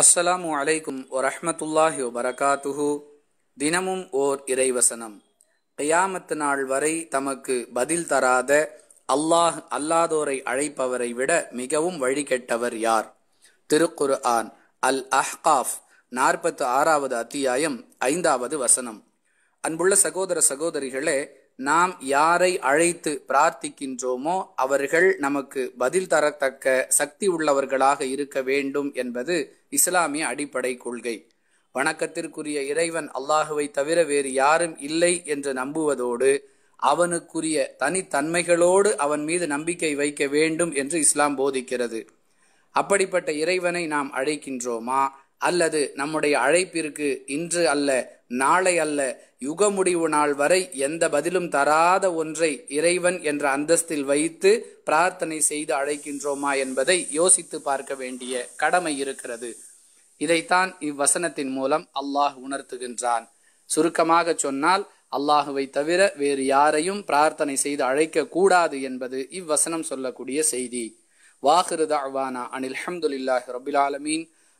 அஸ்ஸலாமு அலைக்கும் வரஹமத்துல்லாஹி வரகாத்துஹு தினமும் ஓர் இறைவசனம் கையாமத்து நாள் வரை தமக்கு பதில் தராத அல்லாஹ் அல்லாதோரை அழைப்பவரை விட மிகவும் வழி கெட்டவர் யார் திருக்குர் ஆன் அல் அஹ்காஃப் நாற்பத்து ஆறாவது அத்தியாயம் ஐந்தாவது வசனம் அன்புள்ள சகோதர சகோதரிகளே நாம் யாரை அழைத்து பிரார்த்திக்கின்றோமோ அவர்கள் நமக்கு பதில் தரத்தக்க சக்தி உள்ளவர்களாக இருக்க வேண்டும் என்பது இஸ்லாமிய அடிப்படை கொள்கை வணக்கத்திற்குரிய இறைவன் அல்லாஹுவை தவிர வேறு யாரும் இல்லை என்று நம்புவதோடு அவனுக்குரிய தனித்தன்மைகளோடு அவன் மீது நம்பிக்கை வைக்க வேண்டும் என்று இஸ்லாம் போதிக்கிறது அப்படிப்பட்ட இறைவனை நாம் அழைக்கின்றோமா அல்லது நம்முடைய அழைப்பிற்கு இன்று அல்ல நாளை அல்ல யுக முடிவு நாள் வரை எந்த பதிலும் தராத ஒன்றை இறைவன் என்ற அந்தஸ்தில் வைத்து பிரார்த்தனை செய்து அழைக்கின்றோமா என்பதை யோசித்து பார்க்க வேண்டிய கடமை இருக்கிறது இதைத்தான் இவ்வசனத்தின் மூலம் அல்லாஹ் உணர்த்துகின்றான் சுருக்கமாக சொன்னால் அல்லாஹுவை தவிர வேறு யாரையும் பிரார்த்தனை செய்து அழைக்க கூடாது என்பது இவ்வசனம் சொல்லக்கூடிய செய்தி வாஹிருதாவானா அனில் அஹமதுல்லாஹ் ரபுல் ஆலமீன்